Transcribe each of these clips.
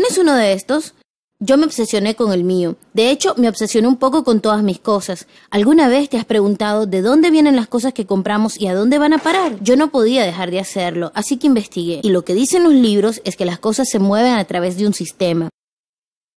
¿Tienes uno de estos? Yo me obsesioné con el mío. De hecho, me obsesioné un poco con todas mis cosas. ¿Alguna vez te has preguntado de dónde vienen las cosas que compramos y a dónde van a parar? Yo no podía dejar de hacerlo, así que investigué. Y lo que dicen los libros es que las cosas se mueven a través de un sistema.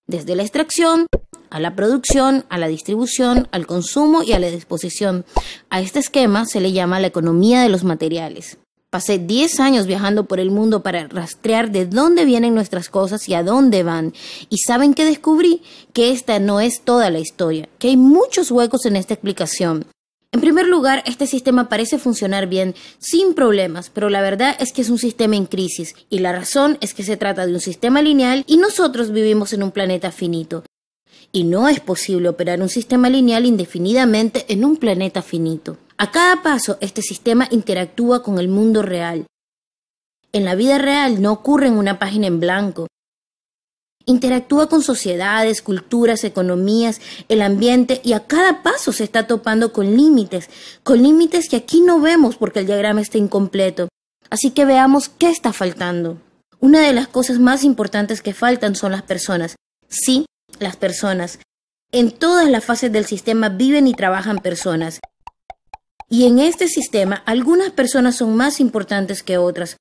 Desde la extracción, a la producción, a la distribución, al consumo y a la disposición. A este esquema se le llama la economía de los materiales. Pasé 10 años viajando por el mundo para rastrear de dónde vienen nuestras cosas y a dónde van. Y saben que descubrí que esta no es toda la historia, que hay muchos huecos en esta explicación. En primer lugar, este sistema parece funcionar bien, sin problemas, pero la verdad es que es un sistema en crisis, y la razón es que se trata de un sistema lineal y nosotros vivimos en un planeta finito. Y no es posible operar un sistema lineal indefinidamente en un planeta finito. A cada paso, este sistema interactúa con el mundo real. En la vida real no ocurre en una página en blanco. Interactúa con sociedades, culturas, economías, el ambiente y a cada paso se está topando con límites, con límites que aquí no vemos porque el diagrama está incompleto. Así que veamos qué está faltando. Una de las cosas más importantes que faltan son las personas. Sí, las personas. En todas las fases del sistema viven y trabajan personas. Y en este sistema algunas personas son más importantes que otras,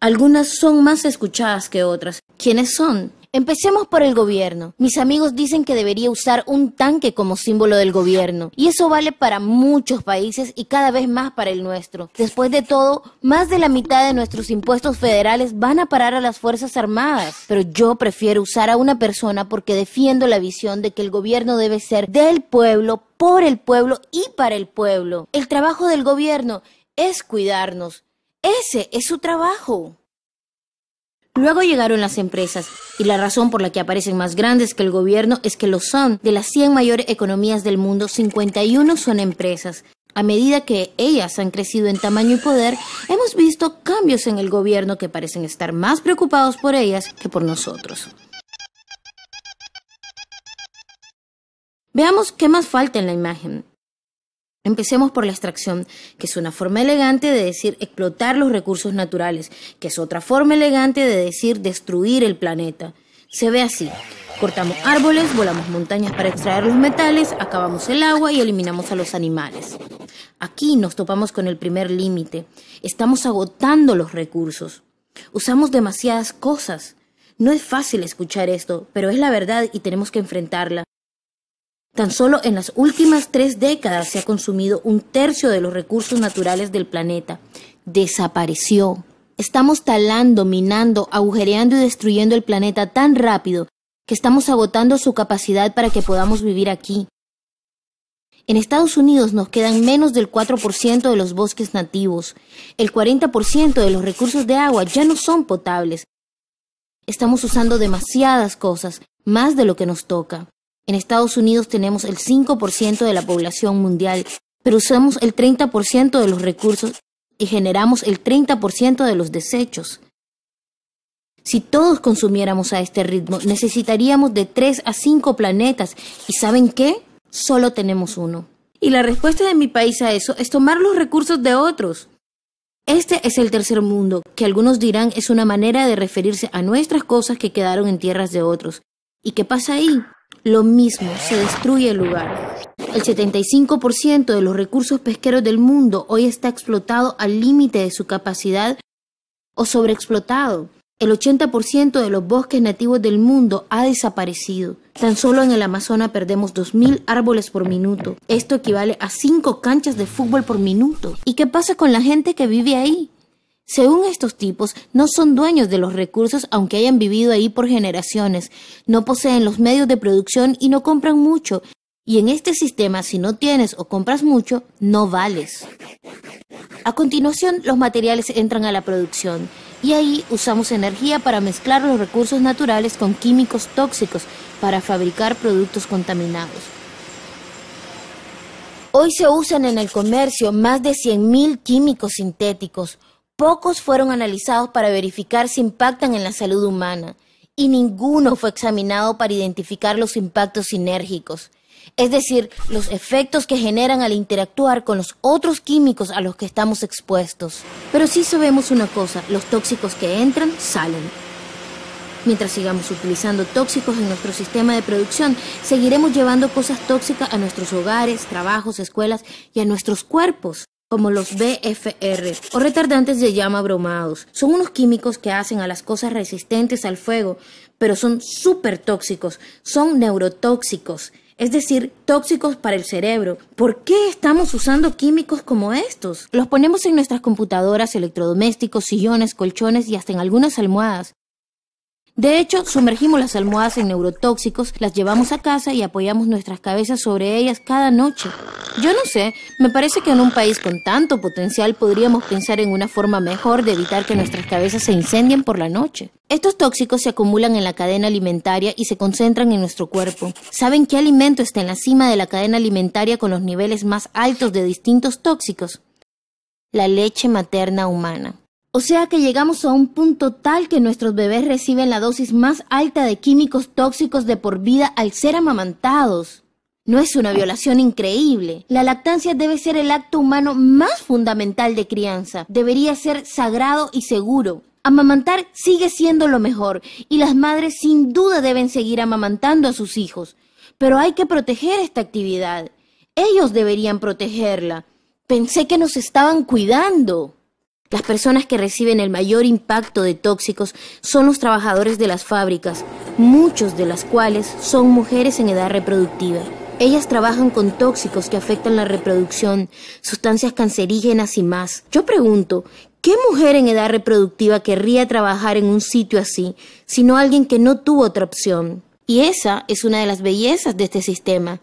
algunas son más escuchadas que otras. ¿Quiénes son? Empecemos por el gobierno. Mis amigos dicen que debería usar un tanque como símbolo del gobierno. Y eso vale para muchos países y cada vez más para el nuestro. Después de todo, más de la mitad de nuestros impuestos federales van a parar a las Fuerzas Armadas. Pero yo prefiero usar a una persona porque defiendo la visión de que el gobierno debe ser del pueblo, por el pueblo y para el pueblo. El trabajo del gobierno es cuidarnos. Ese es su trabajo. Luego llegaron las empresas, y la razón por la que aparecen más grandes que el gobierno es que lo son. De las 100 mayores economías del mundo, 51 son empresas. A medida que ellas han crecido en tamaño y poder, hemos visto cambios en el gobierno que parecen estar más preocupados por ellas que por nosotros. Veamos qué más falta en la imagen. Empecemos por la extracción, que es una forma elegante de decir explotar los recursos naturales, que es otra forma elegante de decir destruir el planeta. Se ve así. Cortamos árboles, volamos montañas para extraer los metales, acabamos el agua y eliminamos a los animales. Aquí nos topamos con el primer límite. Estamos agotando los recursos. Usamos demasiadas cosas. No es fácil escuchar esto, pero es la verdad y tenemos que enfrentarla. Tan solo en las últimas tres décadas se ha consumido un tercio de los recursos naturales del planeta. Desapareció. Estamos talando, minando, agujereando y destruyendo el planeta tan rápido que estamos agotando su capacidad para que podamos vivir aquí. En Estados Unidos nos quedan menos del 4% de los bosques nativos. El 40% de los recursos de agua ya no son potables. Estamos usando demasiadas cosas, más de lo que nos toca. En Estados Unidos tenemos el 5% de la población mundial, pero usamos el 30% de los recursos y generamos el 30% de los desechos. Si todos consumiéramos a este ritmo, necesitaríamos de 3 a 5 planetas. ¿Y saben qué? Solo tenemos uno. Y la respuesta de mi país a eso es tomar los recursos de otros. Este es el tercer mundo, que algunos dirán es una manera de referirse a nuestras cosas que quedaron en tierras de otros. ¿Y qué pasa ahí? Lo mismo, se destruye el lugar. El 75% de los recursos pesqueros del mundo hoy está explotado al límite de su capacidad o sobreexplotado. El 80% de los bosques nativos del mundo ha desaparecido. Tan solo en el Amazonas perdemos 2.000 árboles por minuto. Esto equivale a 5 canchas de fútbol por minuto. ¿Y qué pasa con la gente que vive ahí? Según estos tipos, no son dueños de los recursos aunque hayan vivido ahí por generaciones, no poseen los medios de producción y no compran mucho. Y en este sistema, si no tienes o compras mucho, no vales. A continuación, los materiales entran a la producción y ahí usamos energía para mezclar los recursos naturales con químicos tóxicos para fabricar productos contaminados. Hoy se usan en el comercio más de 100.000 químicos sintéticos. Pocos fueron analizados para verificar si impactan en la salud humana y ninguno fue examinado para identificar los impactos sinérgicos, es decir, los efectos que generan al interactuar con los otros químicos a los que estamos expuestos. Pero sí sabemos una cosa, los tóxicos que entran salen. Mientras sigamos utilizando tóxicos en nuestro sistema de producción, seguiremos llevando cosas tóxicas a nuestros hogares, trabajos, escuelas y a nuestros cuerpos como los BFR o retardantes de llama bromados. Son unos químicos que hacen a las cosas resistentes al fuego, pero son súper tóxicos, son neurotóxicos, es decir, tóxicos para el cerebro. ¿Por qué estamos usando químicos como estos? Los ponemos en nuestras computadoras, electrodomésticos, sillones, colchones y hasta en algunas almohadas. De hecho, sumergimos las almohadas en neurotóxicos, las llevamos a casa y apoyamos nuestras cabezas sobre ellas cada noche. Yo no sé, me parece que en un país con tanto potencial podríamos pensar en una forma mejor de evitar que nuestras cabezas se incendien por la noche. Estos tóxicos se acumulan en la cadena alimentaria y se concentran en nuestro cuerpo. ¿Saben qué alimento está en la cima de la cadena alimentaria con los niveles más altos de distintos tóxicos? La leche materna humana. O sea que llegamos a un punto tal que nuestros bebés reciben la dosis más alta de químicos tóxicos de por vida al ser amamantados. ¿No es una violación increíble? La lactancia debe ser el acto humano más fundamental de crianza. Debería ser sagrado y seguro. Amamantar sigue siendo lo mejor y las madres sin duda deben seguir amamantando a sus hijos. Pero hay que proteger esta actividad. Ellos deberían protegerla. Pensé que nos estaban cuidando. Las personas que reciben el mayor impacto de tóxicos son los trabajadores de las fábricas, muchos de las cuales son mujeres en edad reproductiva. Ellas trabajan con tóxicos que afectan la reproducción, sustancias cancerígenas y más. Yo pregunto, ¿qué mujer en edad reproductiva querría trabajar en un sitio así, sino alguien que no tuvo otra opción? Y esa es una de las bellezas de este sistema.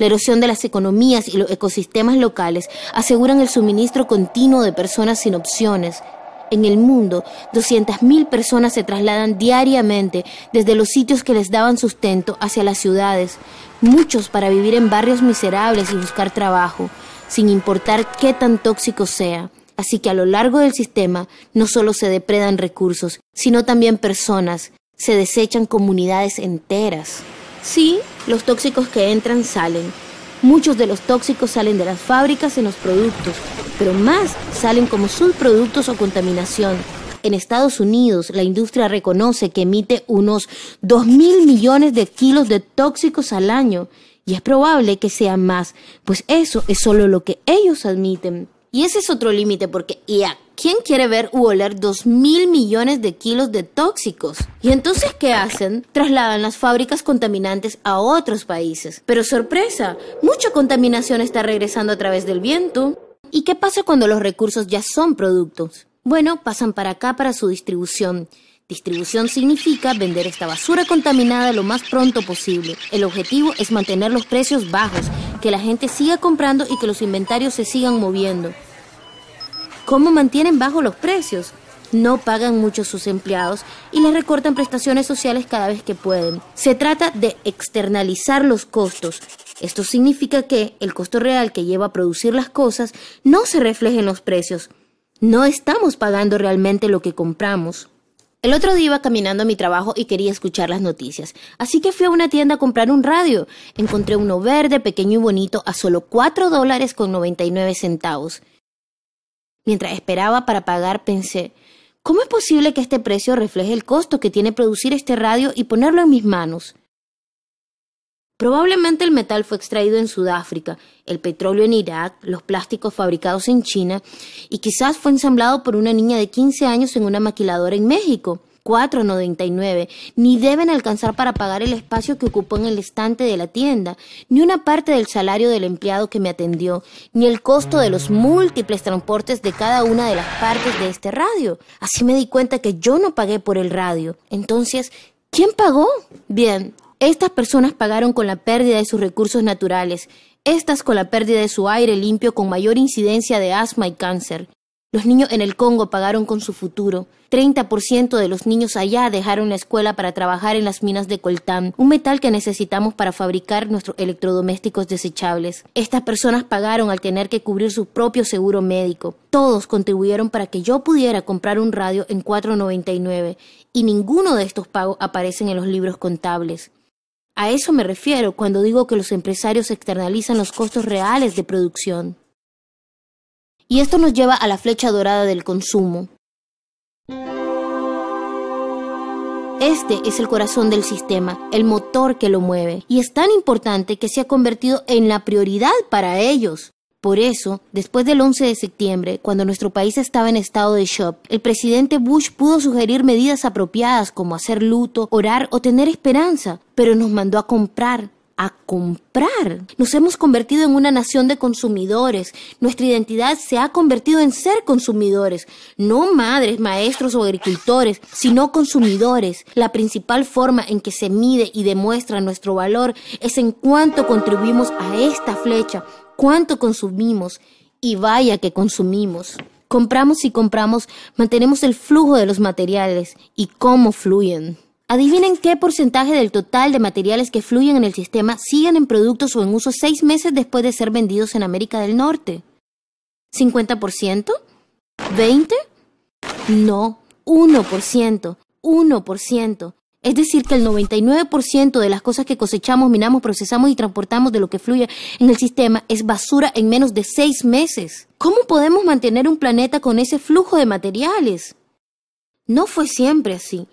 La erosión de las economías y los ecosistemas locales aseguran el suministro continuo de personas sin opciones. En el mundo, 200.000 personas se trasladan diariamente desde los sitios que les daban sustento hacia las ciudades, muchos para vivir en barrios miserables y buscar trabajo, sin importar qué tan tóxico sea. Así que a lo largo del sistema no solo se depredan recursos, sino también personas, se desechan comunidades enteras. Sí, los tóxicos que entran salen. Muchos de los tóxicos salen de las fábricas en los productos, pero más salen como subproductos o contaminación. En Estados Unidos, la industria reconoce que emite unos 2 mil millones de kilos de tóxicos al año, y es probable que sean más, pues eso es solo lo que ellos admiten. Y ese es otro límite porque ¿ya quién quiere ver u oler 2 mil millones de kilos de tóxicos? Y entonces, ¿qué hacen? Trasladan las fábricas contaminantes a otros países. Pero sorpresa, mucha contaminación está regresando a través del viento. ¿Y qué pasa cuando los recursos ya son productos? Bueno, pasan para acá para su distribución. Distribución significa vender esta basura contaminada lo más pronto posible. El objetivo es mantener los precios bajos, que la gente siga comprando y que los inventarios se sigan moviendo. ¿Cómo mantienen bajos los precios? No pagan mucho sus empleados y les recortan prestaciones sociales cada vez que pueden. Se trata de externalizar los costos. Esto significa que el costo real que lleva a producir las cosas no se refleja en los precios. No estamos pagando realmente lo que compramos. El otro día iba caminando a mi trabajo y quería escuchar las noticias, así que fui a una tienda a comprar un radio. Encontré uno verde, pequeño y bonito, a solo 4 dólares con 99 centavos. Mientras esperaba para pagar pensé, ¿cómo es posible que este precio refleje el costo que tiene producir este radio y ponerlo en mis manos? Probablemente el metal fue extraído en Sudáfrica, el petróleo en Irak, los plásticos fabricados en China y quizás fue ensamblado por una niña de 15 años en una maquiladora en México. 4.99, ni deben alcanzar para pagar el espacio que ocupó en el estante de la tienda, ni una parte del salario del empleado que me atendió, ni el costo de los múltiples transportes de cada una de las partes de este radio. Así me di cuenta que yo no pagué por el radio. Entonces, ¿quién pagó? Bien, estas personas pagaron con la pérdida de sus recursos naturales, estas con la pérdida de su aire limpio con mayor incidencia de asma y cáncer. Los niños en el Congo pagaron con su futuro. 30% de los niños allá dejaron la escuela para trabajar en las minas de coltán, un metal que necesitamos para fabricar nuestros electrodomésticos desechables. Estas personas pagaron al tener que cubrir su propio seguro médico. Todos contribuyeron para que yo pudiera comprar un radio en 4.99 y ninguno de estos pagos aparecen en los libros contables. A eso me refiero cuando digo que los empresarios externalizan los costos reales de producción. Y esto nos lleva a la flecha dorada del consumo. Este es el corazón del sistema, el motor que lo mueve, y es tan importante que se ha convertido en la prioridad para ellos. Por eso, después del 11 de septiembre, cuando nuestro país estaba en estado de shock, el presidente Bush pudo sugerir medidas apropiadas como hacer luto, orar o tener esperanza, pero nos mandó a comprar, a comprar. Nos hemos convertido en una nación de consumidores. Nuestra identidad se ha convertido en ser consumidores. No madres, maestros o agricultores, sino consumidores. La principal forma en que se mide y demuestra nuestro valor es en cuanto contribuimos a esta flecha cuánto consumimos y vaya que consumimos. Compramos y compramos, mantenemos el flujo de los materiales y cómo fluyen. Adivinen qué porcentaje del total de materiales que fluyen en el sistema siguen en productos o en uso seis meses después de ser vendidos en América del Norte. ¿50%? ¿20%? No, 1%, 1%. Es decir, que el 99% de las cosas que cosechamos, minamos, procesamos y transportamos de lo que fluye en el sistema es basura en menos de seis meses. ¿Cómo podemos mantener un planeta con ese flujo de materiales? No fue siempre así.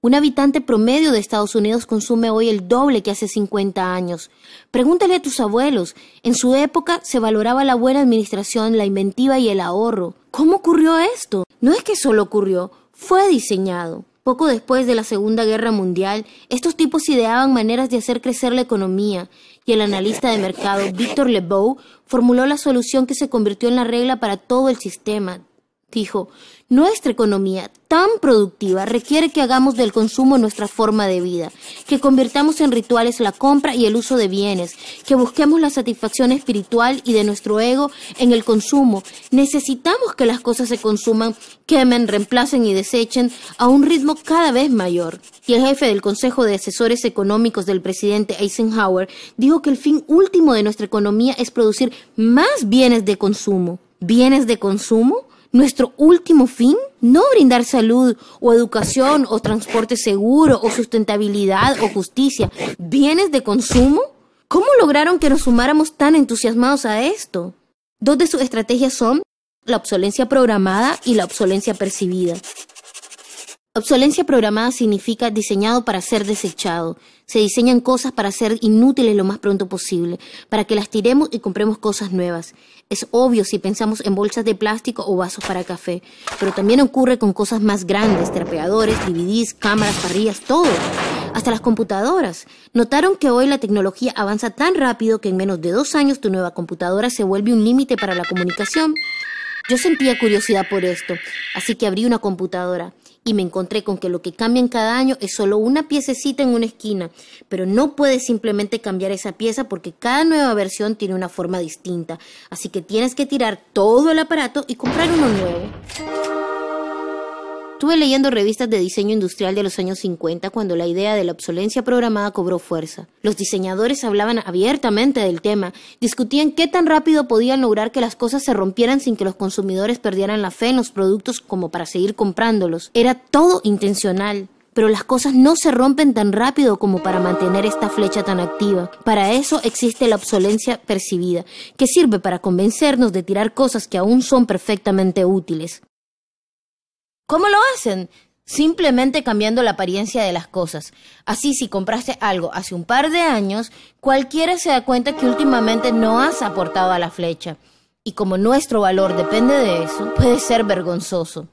Un habitante promedio de Estados Unidos consume hoy el doble que hace 50 años. Pregúntale a tus abuelos. En su época se valoraba la buena administración, la inventiva y el ahorro. ¿Cómo ocurrió esto? No es que solo ocurrió, fue diseñado. Poco después de la Segunda Guerra Mundial, estos tipos ideaban maneras de hacer crecer la economía y el analista de mercado Victor Lebow formuló la solución que se convirtió en la regla para todo el sistema, Dijo, nuestra economía tan productiva requiere que hagamos del consumo nuestra forma de vida, que convirtamos en rituales la compra y el uso de bienes, que busquemos la satisfacción espiritual y de nuestro ego en el consumo. Necesitamos que las cosas se consuman, quemen, reemplacen y desechen a un ritmo cada vez mayor. Y el jefe del Consejo de Asesores Económicos del presidente Eisenhower dijo que el fin último de nuestra economía es producir más bienes de consumo. ¿Bienes de consumo? nuestro último fin? No brindar salud o educación o transporte seguro o sustentabilidad o justicia, bienes de consumo. ¿Cómo lograron que nos sumáramos tan entusiasmados a esto? Dos de sus estrategias son la obsolencia programada y la obsolencia percibida. Obsolencia programada significa diseñado para ser desechado. Se diseñan cosas para ser inútiles lo más pronto posible, para que las tiremos y compremos cosas nuevas. Es obvio si pensamos en bolsas de plástico o vasos para café, pero también ocurre con cosas más grandes, trapeadores, DVDs, cámaras, parrillas, todo. Hasta las computadoras. ¿Notaron que hoy la tecnología avanza tan rápido que en menos de dos años tu nueva computadora se vuelve un límite para la comunicación? Yo sentía curiosidad por esto, así que abrí una computadora y me encontré con que lo que cambian cada año es solo una piececita en una esquina, pero no puedes simplemente cambiar esa pieza porque cada nueva versión tiene una forma distinta, así que tienes que tirar todo el aparato y comprar uno nuevo. Estuve leyendo revistas de diseño industrial de los años 50 cuando la idea de la obsolencia programada cobró fuerza. Los diseñadores hablaban abiertamente del tema, discutían qué tan rápido podían lograr que las cosas se rompieran sin que los consumidores perdieran la fe en los productos como para seguir comprándolos. Era todo intencional pero las cosas no se rompen tan rápido como para mantener esta flecha tan activa. Para eso existe la obsolencia percibida, que sirve para convencernos de tirar cosas que aún son perfectamente útiles. ¿Cómo lo hacen? Simplemente cambiando la apariencia de las cosas. Así si compraste algo hace un par de años, cualquiera se da cuenta que últimamente no has aportado a la flecha. Y como nuestro valor depende de eso, puede ser vergonzoso.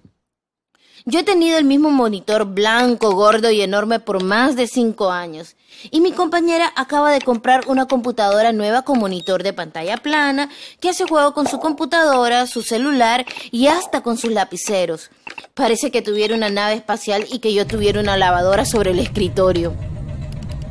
Yo he tenido el mismo monitor blanco, gordo y enorme por más de 5 años. Y mi compañera acaba de comprar una computadora nueva con monitor de pantalla plana que hace juego con su computadora, su celular y hasta con sus lapiceros. Parece que tuviera una nave espacial y que yo tuviera una lavadora sobre el escritorio.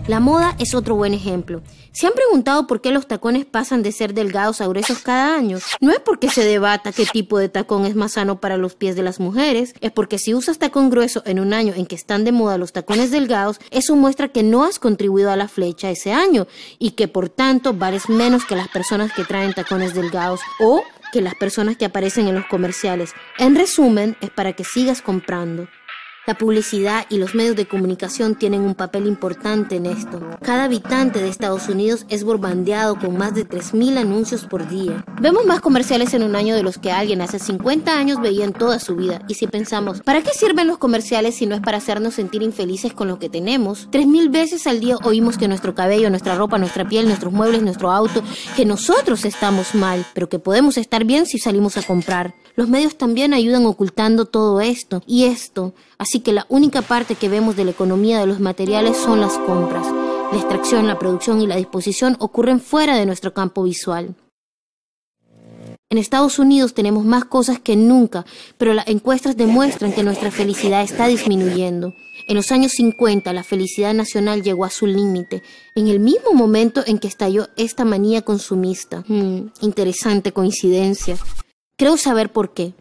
La moda es otro buen ejemplo. ¿Se han preguntado por qué los tacones pasan de ser delgados a gruesos cada año? No es porque se debata qué tipo de tacón es más sano para los pies de las mujeres, es porque si usas tacón grueso en un año en que están de moda los tacones delgados, eso muestra que no has contribuido a la flecha ese año y que por tanto vales menos que las personas que traen tacones delgados o que las personas que aparecen en los comerciales. En resumen, es para que sigas comprando. La publicidad y los medios de comunicación tienen un papel importante en esto. Cada habitante de Estados Unidos es borbandeado con más de 3.000 anuncios por día. Vemos más comerciales en un año de los que alguien hace 50 años veía en toda su vida. Y si pensamos, ¿para qué sirven los comerciales si no es para hacernos sentir infelices con lo que tenemos? 3.000 veces al día oímos que nuestro cabello, nuestra ropa, nuestra piel, nuestros muebles, nuestro auto, que nosotros estamos mal, pero que podemos estar bien si salimos a comprar. Los medios también ayudan ocultando todo esto. Y esto Así que la única parte que vemos de la economía de los materiales son las compras. La extracción, la producción y la disposición ocurren fuera de nuestro campo visual. En Estados Unidos tenemos más cosas que nunca, pero las encuestas demuestran que nuestra felicidad está disminuyendo. En los años 50 la felicidad nacional llegó a su límite, en el mismo momento en que estalló esta manía consumista. Hmm, interesante coincidencia. Creo saber por qué.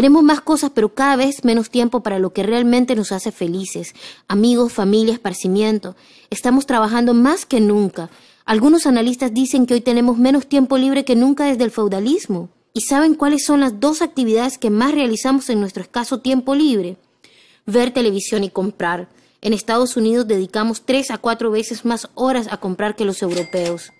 Tenemos más cosas, pero cada vez menos tiempo para lo que realmente nos hace felices. Amigos, familia, esparcimiento. Estamos trabajando más que nunca. Algunos analistas dicen que hoy tenemos menos tiempo libre que nunca desde el feudalismo. ¿Y saben cuáles son las dos actividades que más realizamos en nuestro escaso tiempo libre? Ver televisión y comprar. En Estados Unidos dedicamos tres a cuatro veces más horas a comprar que los europeos.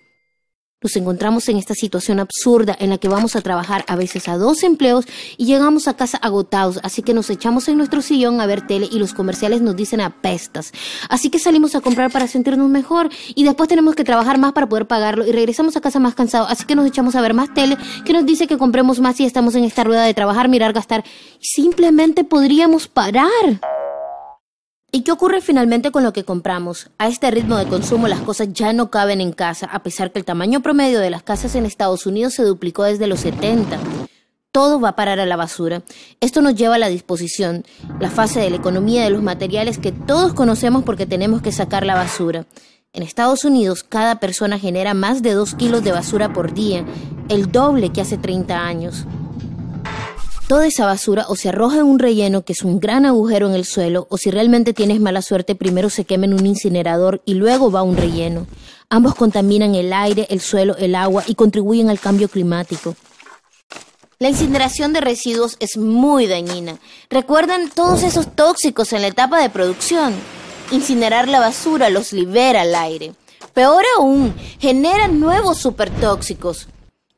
Nos encontramos en esta situación absurda en la que vamos a trabajar a veces a dos empleos y llegamos a casa agotados, así que nos echamos en nuestro sillón a ver tele y los comerciales nos dicen apestas. Así que salimos a comprar para sentirnos mejor y después tenemos que trabajar más para poder pagarlo y regresamos a casa más cansados, así que nos echamos a ver más tele que nos dice que compremos más y estamos en esta rueda de trabajar, mirar, gastar. Simplemente podríamos parar. ¿Y qué ocurre finalmente con lo que compramos? A este ritmo de consumo las cosas ya no caben en casa, a pesar que el tamaño promedio de las casas en Estados Unidos se duplicó desde los 70. Todo va a parar a la basura. Esto nos lleva a la disposición, la fase de la economía de los materiales que todos conocemos porque tenemos que sacar la basura. En Estados Unidos, cada persona genera más de 2 kilos de basura por día, el doble que hace 30 años toda esa basura o se arroja en un relleno que es un gran agujero en el suelo o si realmente tienes mala suerte primero se quema en un incinerador y luego va a un relleno. Ambos contaminan el aire, el suelo, el agua y contribuyen al cambio climático. La incineración de residuos es muy dañina. Recuerdan todos esos tóxicos en la etapa de producción. Incinerar la basura los libera al aire. Peor aún, genera nuevos supertóxicos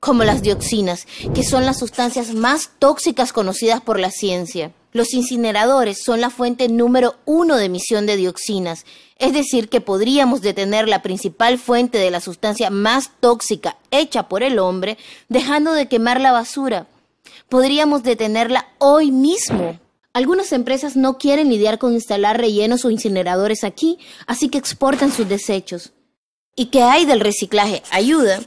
como las dioxinas, que son las sustancias más tóxicas conocidas por la ciencia. Los incineradores son la fuente número uno de emisión de dioxinas, es decir, que podríamos detener la principal fuente de la sustancia más tóxica hecha por el hombre, dejando de quemar la basura. Podríamos detenerla hoy mismo. Algunas empresas no quieren lidiar con instalar rellenos o incineradores aquí, así que exportan sus desechos. ¿Y qué hay del reciclaje? Ayuda.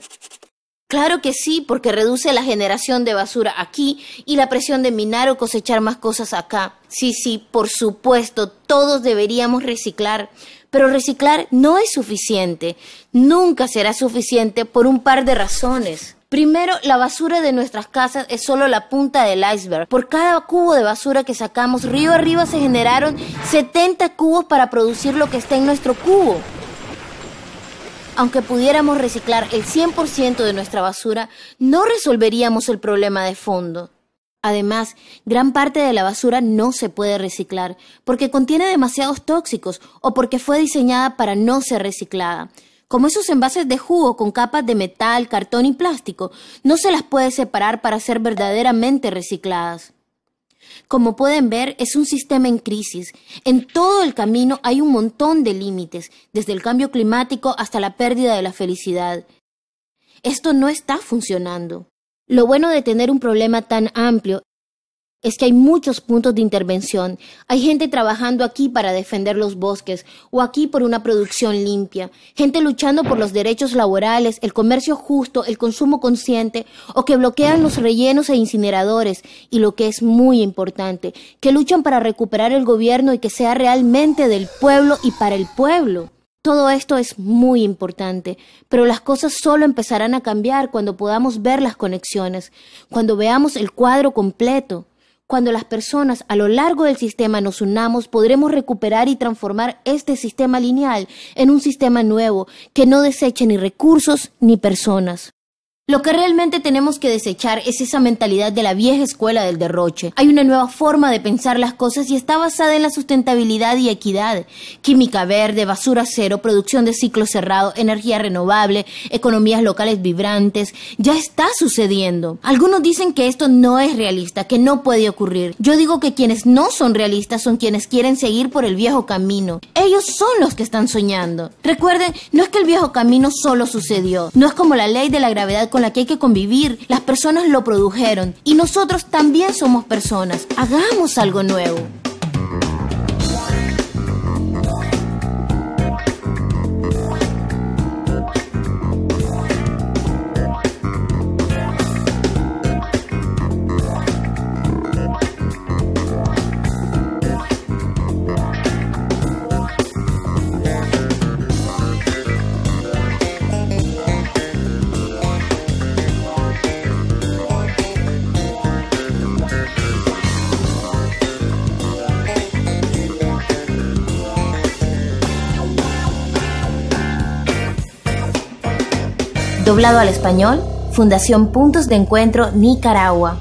Claro que sí, porque reduce la generación de basura aquí y la presión de minar o cosechar más cosas acá. Sí, sí, por supuesto, todos deberíamos reciclar, pero reciclar no es suficiente. Nunca será suficiente por un par de razones. Primero, la basura de nuestras casas es solo la punta del iceberg. Por cada cubo de basura que sacamos río arriba se generaron 70 cubos para producir lo que está en nuestro cubo aunque pudiéramos reciclar el 100% de nuestra basura, no resolveríamos el problema de fondo. Además, gran parte de la basura no se puede reciclar porque contiene demasiados tóxicos o porque fue diseñada para no ser reciclada. Como esos envases de jugo con capas de metal, cartón y plástico, no se las puede separar para ser verdaderamente recicladas. Como pueden ver, es un sistema en crisis. En todo el camino hay un montón de límites, desde el cambio climático hasta la pérdida de la felicidad. Esto no está funcionando. Lo bueno de tener un problema tan amplio es que hay muchos puntos de intervención. Hay gente trabajando aquí para defender los bosques o aquí por una producción limpia, gente luchando por los derechos laborales, el comercio justo, el consumo consciente o que bloquean los rellenos e incineradores y lo que es muy importante, que luchan para recuperar el gobierno y que sea realmente del pueblo y para el pueblo. Todo esto es muy importante, pero las cosas solo empezarán a cambiar cuando podamos ver las conexiones, cuando veamos el cuadro completo. Cuando las personas a lo largo del sistema nos unamos, podremos recuperar y transformar este sistema lineal en un sistema nuevo que no deseche ni recursos ni personas. Lo que realmente tenemos que desechar es esa mentalidad de la vieja escuela del derroche. Hay una nueva forma de pensar las cosas y está basada en la sustentabilidad y equidad. Química verde, basura cero, producción de ciclo cerrado, energía renovable, economías locales vibrantes. Ya está sucediendo. Algunos dicen que esto no es realista, que no puede ocurrir. Yo digo que quienes no son realistas son quienes quieren seguir por el viejo camino. Ellos son los que están soñando. Recuerden, no es que el viejo camino solo sucedió. No es como la ley de la gravedad con la que hay que convivir. Las personas lo produjeron y nosotros también somos personas. Hagamos algo nuevo. Hablado al español, Fundación Puntos de Encuentro Nicaragua.